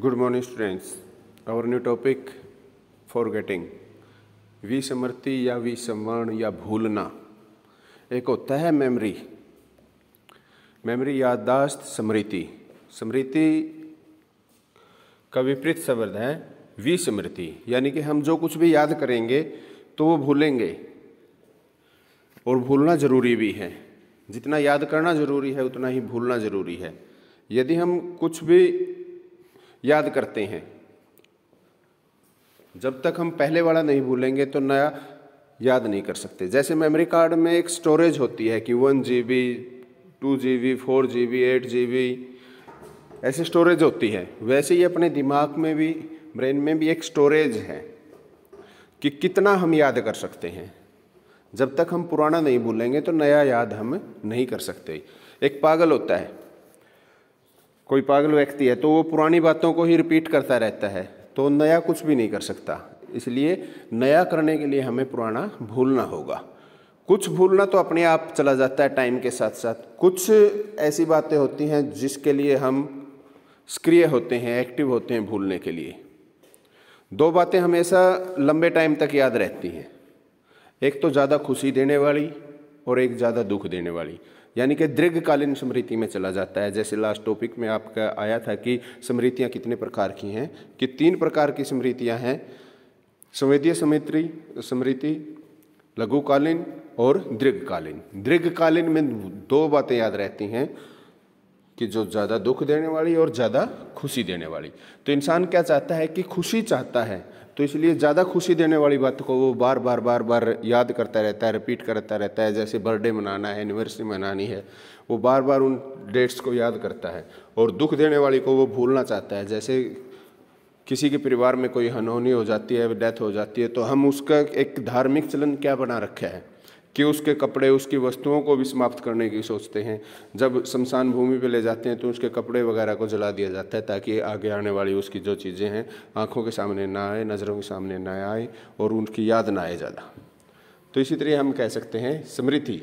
good morning students और new topic forgetting विस्मृति या विस्मरण या भूलना एक होता है मेमोरी मेमोरी याददाश्त स्मृति स्मृति का विपरीत शब्द है विस्मृति यानी कि हम जो कुछ भी याद करेंगे तो वो भूलेंगे और भूलना ज़रूरी भी है जितना याद करना ज़रूरी है उतना ही भूलना ज़रूरी है यदि हम कुछ भी याद करते हैं जब तक हम पहले वाला नहीं भूलेंगे तो नया याद नहीं कर सकते जैसे मेमोरी कार्ड में एक स्टोरेज होती है कि one G B two G B four G B eight G B ऐसे स्टोरेज होती है वैसे ही अपने दिमाग में भी ब्रेन में भी एक स्टोरेज है कि कितना हम याद कर सकते हैं जब तक हम पुराना नहीं भूलेंगे तो नया याद हम नहीं कर सकते एक पागल होता है कोई पागल व्यक्ति है तो वो पुरानी बातों को ही रिपीट करता रहता है तो नया कुछ भी नहीं कर सकता इसलिए नया करने के लिए हमें पुराना भूलना होगा कुछ भूलना तो अपने आप चला जाता है टाइम के साथ साथ कुछ ऐसी बातें होती हैं जिसके लिए हम सक्रिय होते हैं एक्टिव होते हैं भूलने के लिए दो बातें हमेशा लंबे टाइम तक याद रहती हैं एक तो ज़्यादा खुशी देने वाली और एक ज़्यादा दुख देने वाली यानी कि दीर्घकालीन स्मृति में चला जाता है जैसे लास्ट टॉपिक में आपका आया था कि स्मृतियाँ कितने प्रकार की हैं कि तीन प्रकार की स्मृतियाँ हैं संवेदीय स्मृति स्मृति लघुकालीन और दीर्घकालीन दीर्घकालीन में दो बातें याद रहती हैं कि जो ज़्यादा दुख देने वाली और ज़्यादा खुशी देने वाली तो इंसान क्या चाहता है कि खुशी चाहता है तो इसलिए ज़्यादा खुशी देने वाली बात को वो बार बार बार बार याद करता रहता है रिपीट करता रहता है जैसे बर्थडे मनाना है एनिवर्सरी मनानी है वो बार बार उन डेट्स को याद करता है और दुख देने वाली को वो भूलना चाहता है जैसे किसी के परिवार में कोई अनहोनी हो जाती है डेथ हो जाती है तो हम उसका एक धार्मिक चलन क्या बना रखा है कि उसके कपड़े उसकी वस्तुओं को भी समाप्त करने की सोचते हैं जब शमशान भूमि पर ले जाते हैं तो उसके कपड़े वगैरह को जला दिया जाता है ताकि आगे आने वाली उसकी जो चीज़ें हैं आँखों के सामने ना आए नज़रों के सामने ना आए और उनकी याद ना आए ज़्यादा तो इसी तरह हम कह सकते हैं स्मृति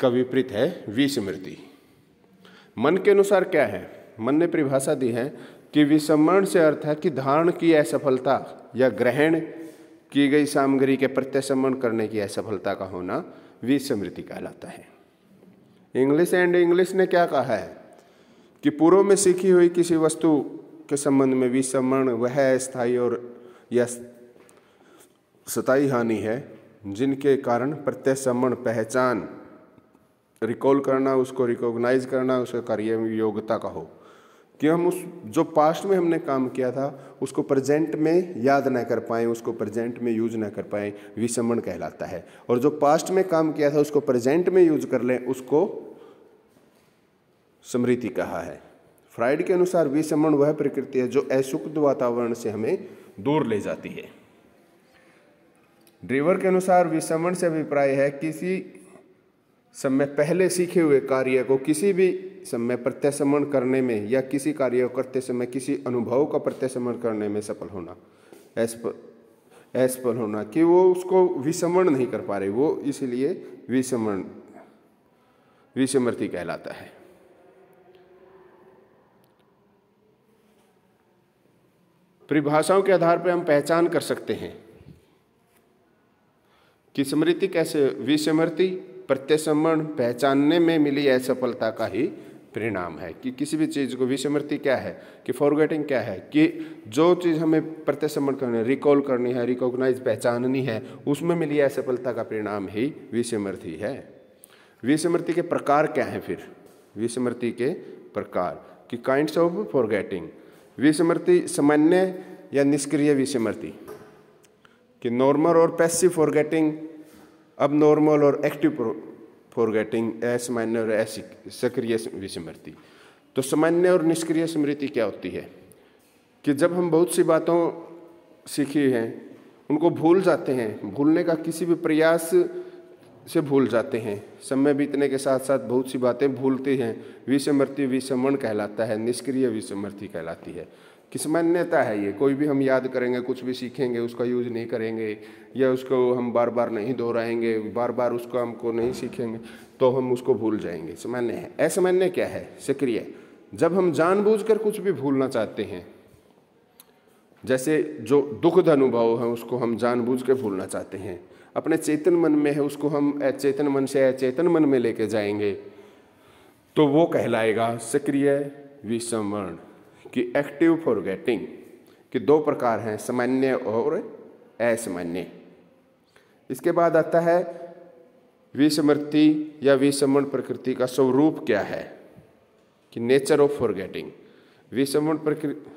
का विपरीत है विस्मृति मन के अनुसार क्या है मन ने परिभाषा दी है कि विसमरण से अर्थ है कि धारण की असफलता या ग्रहण की गई सामग्री के प्रत्यसमन करने की असफलता का होना विस्मृति कहलाता है इंग्लिश एंड इंग्लिश ने क्या कहा है कि पूर्व में सीखी हुई किसी वस्तु के संबंध में विस्मरण वह स्थायी और या सताई हानि है जिनके कारण प्रत्यय पहचान रिकॉल करना उसको रिकॉग्नाइज करना उसके कार्य योग्यता का हो कि हम उस जो पास्ट में हमने काम किया था उसको प्रेजेंट में याद ना कर पाए उसको प्रेजेंट में यूज ना कर पाए विसमण कहलाता है और जो पास्ट में काम किया था उसको प्रेजेंट में यूज कर लें उसको स्मृति कहा है फ्राइड के अनुसार विसमण वह प्रकृति है जो अशुक्त वातावरण से हमें दूर ले जाती है ड्रीवर के अनुसार विसमण से अभिप्राय है किसी समय पहले सीखे हुए कार्य को किसी भी समय प्रत्यासमण करने में या किसी कार्य को करते समय किसी अनुभव का प्रत्यासमण करने में सफल होना असफल होना कि वो उसको विसमण नहीं कर पा रहे वो इसलिए विसमण विसमृति कहलाता है परिभाषाओं के आधार पर हम पहचान कर सकते हैं कि स्मृति कैसे विस्मृति प्रत्यसमण पहचानने में मिली असफलता का ही परिणाम है कि किसी भी चीज़ को विस्मृति क्या है कि फॉरगेटिंग क्या है कि जो चीज़ हमें प्रत्यसमण करनी है रिकॉल करनी है रिकॉग्नाइज पहचाननी है उसमें मिली असफलता का परिणाम ही विस्मृति है विस्मृति के प्रकार क्या हैं फिर विस्मृति के प्रकार कि काइंड्स ऑफ फॉरगेटिंग विस्मृति सामान्य या निष्क्रिय विस्मृति कि नॉर्मल और पैसिव फॉरगेटिंग अब नॉर्मल और एक्टिव फॉर गेटिंग असामान्य और सक्रिय विस्मृति तो सामान्य और निष्क्रिय स्मृति क्या होती है कि जब हम बहुत सी बातों सीखी हैं उनको भूल जाते हैं भूलने का किसी भी प्रयास से भूल जाते हैं समय बीतने के साथ साथ बहुत सी बातें भूलती हैं विसमृति विस्मरण कहलाता है निष्क्रिय विसमृति कहलाती है कि सामान्यता है ये कोई भी हम याद करेंगे कुछ भी सीखेंगे उसका यूज नहीं करेंगे या उसको हम बार बार नहीं दोहराएंगे बार बार उसको हमको नहीं सीखेंगे तो हम उसको भूल जाएंगे सामान्य है असामान्य क्या है सक्रिय जब हम जानबूझकर कुछ भी भूलना चाहते हैं जैसे जो दुखद अनुभव है उसको हम जानबूझ के भूलना चाहते हैं अपने चेतन मन में है उसको हम अचेतन मन से अचेतन मन में लेके जाएंगे तो वो कहलाएगा सक्रिय विस्मरण कि एक्टिव फॉरगेटिंग कि दो प्रकार हैं सामान्य और असामान्य इसके बाद आता है विस्मृति या विस्मरण प्रकृति का स्वरूप क्या है कि नेचर ऑफ फॉरगेटिंग विस्मरण प्रकृति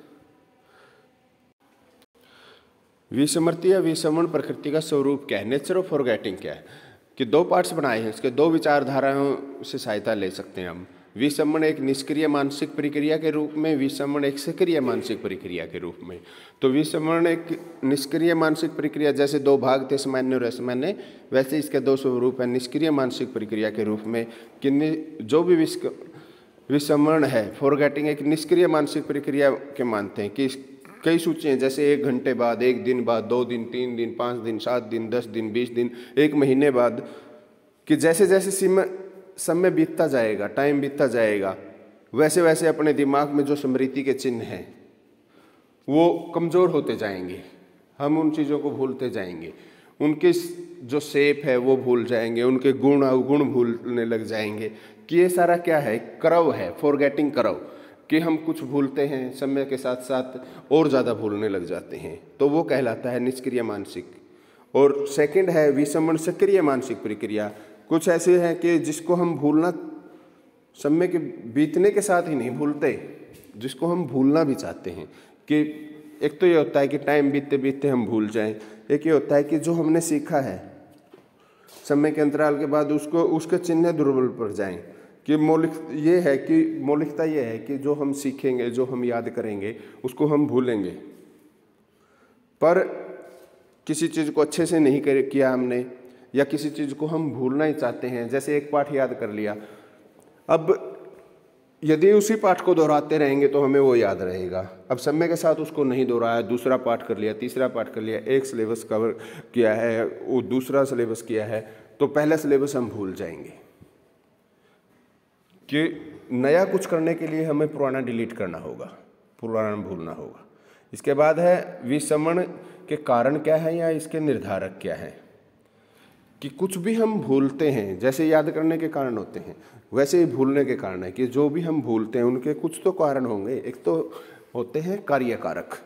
विस्मृति या विस्मरण प्रकृति का स्वरूप क्या है नेचर ऑफ फॉरगेटिंग क्या है कि दो पार्ट्स बनाए हैं उसके दो विचारधाराओं से सहायता ले सकते हैं हम विसमण एक निष्क्रिय मानसिक प्रक्रिया के रूप में विसमण एक सक्रिय मानसिक प्रक्रिया के रूप में तो विसमण एक निष्क्रिय मानसिक प्रक्रिया जैसे दो भाग थे सामान्य और असामान्य वैसे इसके दो स्वरूप है निष्क्रिय मानसिक प्रक्रिया के रूप में कि जो भी विस्क विसमरण है फॉरगेटिंग एक निष्क्रिय मानसिक प्रक्रिया के मानते हैं कि कई सूचियाँ जैसे एक घंटे बाद एक दिन बाद दो दिन तीन दिन पाँच दिन सात दिन दस दिन बीस दिन एक महीने बाद कि जैसे जैसे सीमा समय बीतता जाएगा टाइम बीतता जाएगा वैसे वैसे अपने दिमाग में जो स्मृति के चिन्ह हैं वो कमज़ोर होते जाएंगे हम उन चीज़ों को भूलते जाएंगे उनके जो सेप है वो भूल जाएंगे उनके गुण अवगुण भूलने लग जाएंगे कि ये सारा क्या है करव है फॉरगेटिंग करव कि हम कुछ भूलते हैं समय के साथ साथ और ज़्यादा भूलने लग जाते हैं तो वो कहलाता है निष्क्रिय मानसिक और सेकंड है विषमण सक्रिय मानसिक प्रक्रिया कुछ ऐसे हैं कि जिसको हम भूलना समय के बीतने के साथ ही नहीं भूलते जिसको हम भूलना भी चाहते हैं कि एक तो ये होता है कि टाइम बीतते बीतते हम भूल जाएं एक ये होता है कि जो हमने सीखा है समय के अंतराल के बाद उसको उसके चिन्ह दुर्बल पड़ जाएं कि मौलिक ये है कि मौलिकता ये है कि जो हम सीखेंगे जो हम याद करेंगे उसको हम भूलेंगे पर किसी चीज़ को अच्छे से नहीं कर किया हमने या किसी चीज़ को हम भूलना ही चाहते हैं जैसे एक पाठ याद कर लिया अब यदि उसी पाठ को दोहराते रहेंगे तो हमें वो याद रहेगा अब समय के साथ उसको नहीं दोहराया दूसरा पाठ कर लिया तीसरा पाठ कर लिया एक सिलेबस कवर किया है वो दूसरा सिलेबस किया है तो पहला सिलेबस हम भूल जाएंगे कि नया कुछ करने के लिए हमें पुराना डिलीट करना होगा पुराना भूलना होगा इसके बाद है विसमण के कारण क्या है या इसके निर्धारक क्या है कि कुछ भी हम भूलते हैं जैसे याद करने के कारण होते हैं वैसे ही भूलने के कारण है कि जो भी हम भूलते हैं उनके कुछ तो कारण होंगे एक तो होते हैं कार्यकारक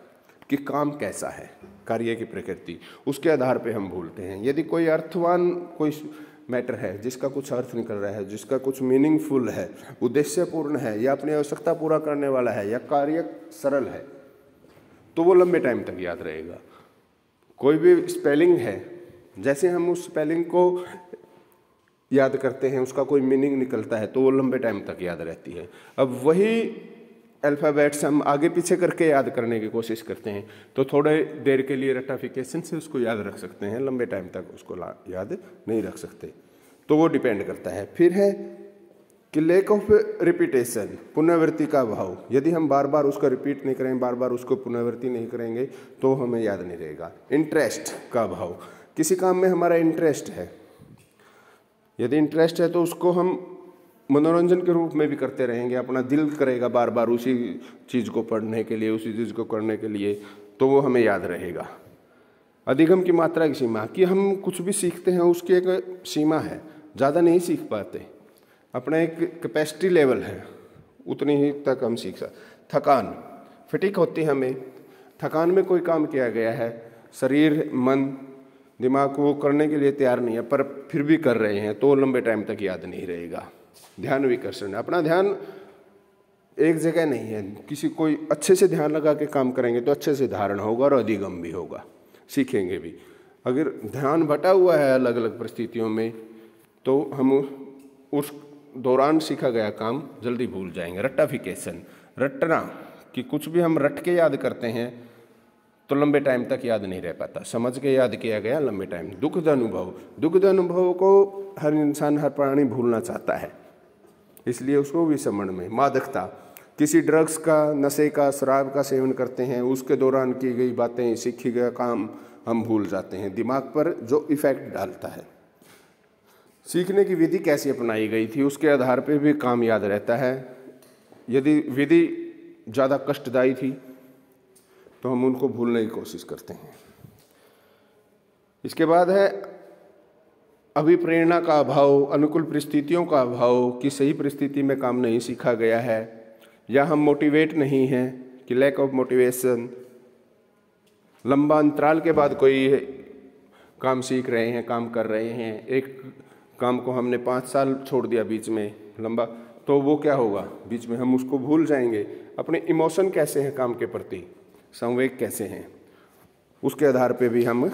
कि काम कैसा है कार्य की प्रकृति उसके आधार पे हम भूलते हैं यदि कोई अर्थवान कोई मैटर है जिसका कुछ अर्थ निकल रहा है जिसका कुछ मीनिंगफुल है उद्देश्यपूर्ण है या अपनी आवश्यकता पूरा करने वाला है या कार्य सरल है तो वो लंबे टाइम तक याद रहेगा कोई भी स्पेलिंग है जैसे हम उस स्पेलिंग को याद करते हैं उसका कोई मीनिंग निकलता है तो वो लंबे टाइम तक याद रहती है अब वही अल्फ़ाबेट्स हम आगे पीछे करके याद करने की कोशिश करते हैं तो थोड़े देर के लिए रटाफिकेशन से उसको याद रख सकते हैं लंबे टाइम तक उसको याद नहीं रख सकते तो वो डिपेंड करता है फिर है कि लेक ऑफ रिपीटेशन पुनर्वृत्ति का भाव यदि हम बार बार उसका रिपीट नहीं करें बार बार उसको पुनर्वृत्ति नहीं करेंगे तो हमें याद नहीं रहेगा इंटरेस्ट का भाव किसी काम में हमारा इंटरेस्ट है यदि इंटरेस्ट है तो उसको हम मनोरंजन के रूप में भी करते रहेंगे अपना दिल करेगा बार बार उसी चीज़ को पढ़ने के लिए उसी चीज़ को करने के लिए तो वो हमें याद रहेगा अधिगम की मात्रा की सीमा कि हम कुछ भी सीखते हैं उसकी एक सीमा है ज़्यादा नहीं सीख पाते अपना एक कैपेसिटी लेवल है उतनी ही तक हम सीख सकते थकान फिटिक होती है हमें थकान में कोई काम किया गया है शरीर मन दिमाग को वो करने के लिए तैयार नहीं है पर फिर भी कर रहे हैं तो लंबे टाइम तक याद नहीं रहेगा ध्यान विकर्षण अपना ध्यान एक जगह नहीं है किसी कोई अच्छे से ध्यान लगा के काम करेंगे तो अच्छे से धारण होगा और अधिगम भी होगा सीखेंगे भी अगर ध्यान बटा हुआ है अलग अलग परिस्थितियों में तो हम उस दौरान सीखा गया काम जल्दी भूल जाएंगे रट्टाफिकेशन रटना कि कुछ भी हम रट के याद करते हैं तो लंबे टाइम तक याद नहीं रह पाता समझ के याद किया गया लंबे टाइम दुखद अनुभव दुखद अनुभव को हर इंसान हर प्राणी भूलना चाहता है इसलिए उसको समण में मादकता किसी ड्रग्स का नशे का शराब का सेवन करते हैं उसके दौरान की गई बातें सीखी गया काम हम भूल जाते हैं दिमाग पर जो इफ़ेक्ट डालता है सीखने की विधि कैसी अपनाई गई थी उसके आधार पर भी काम याद रहता है यदि विधि ज़्यादा कष्टदायी थी तो हम उनको भूलने की कोशिश करते हैं इसके बाद है अभिप्रेरणा का अभाव अनुकूल परिस्थितियों का अभाव कि सही परिस्थिति में काम नहीं सीखा गया है या हम मोटिवेट नहीं हैं कि लैक ऑफ मोटिवेशन लंबा अंतराल के बाद कोई काम सीख रहे हैं काम कर रहे हैं एक काम को हमने पाँच साल छोड़ दिया बीच में लंबा तो वो क्या होगा बीच में हम उसको भूल जाएंगे अपने इमोशन कैसे हैं काम के प्रति संवेग कैसे हैं उसके आधार पे भी हम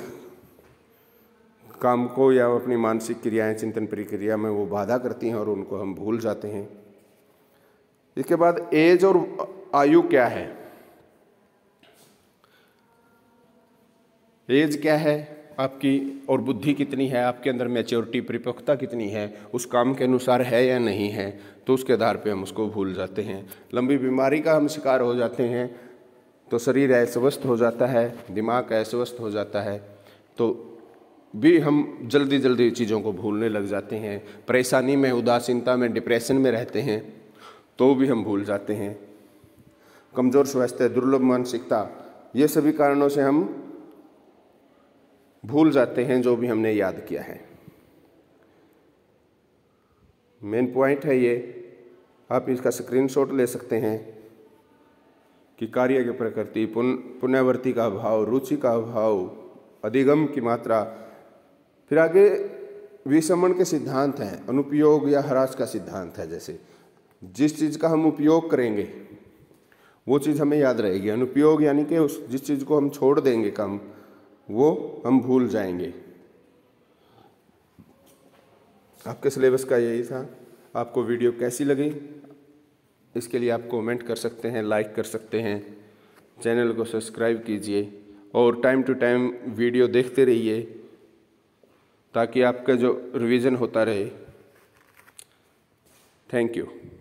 काम को या अपनी मानसिक क्रियाएं चिंतन प्रक्रिया में वो बाधा करती हैं और उनको हम भूल जाते हैं इसके बाद एज और आयु क्या है एज क्या है आपकी और बुद्धि कितनी है आपके अंदर मेच्योरिटी परिपक्वता कितनी है उस काम के अनुसार है या नहीं है तो उसके आधार पे हम उसको भूल जाते हैं लंबी बीमारी का हम शिकार हो जाते हैं तो शरीर अस्वस्थ हो जाता है दिमाग अस्वस्थ हो जाता है तो भी हम जल्दी जल्दी चीज़ों को भूलने लग जाते हैं परेशानी में उदासीनता में डिप्रेशन में रहते हैं तो भी हम भूल जाते हैं कमज़ोर स्वास्थ्य दुर्लभ मानसिकता ये सभी कारणों से हम भूल जाते हैं जो भी हमने याद किया है मेन पॉइंट है ये आप इसका स्क्रीनशॉट ले सकते हैं कि कार्य की प्रकृति पुन पुनर्वर्ती का भाव रुचि का भाव अधिगम की मात्रा फिर आगे विसमण के सिद्धांत हैं अनुपयोग या हराज का सिद्धांत है जैसे जिस चीज़ का हम उपयोग करेंगे वो चीज़ हमें याद रहेगी अनुपयोग यानी कि उस जिस चीज़ को हम छोड़ देंगे कम वो हम भूल जाएंगे आपके सिलेबस का यही था आपको वीडियो कैसी लगी इसके लिए आप कमेंट कर सकते हैं लाइक कर सकते हैं चैनल को सब्सक्राइब कीजिए और टाइम टू टाइम वीडियो देखते रहिए ताकि आपका जो रिवीजन होता रहे थैंक यू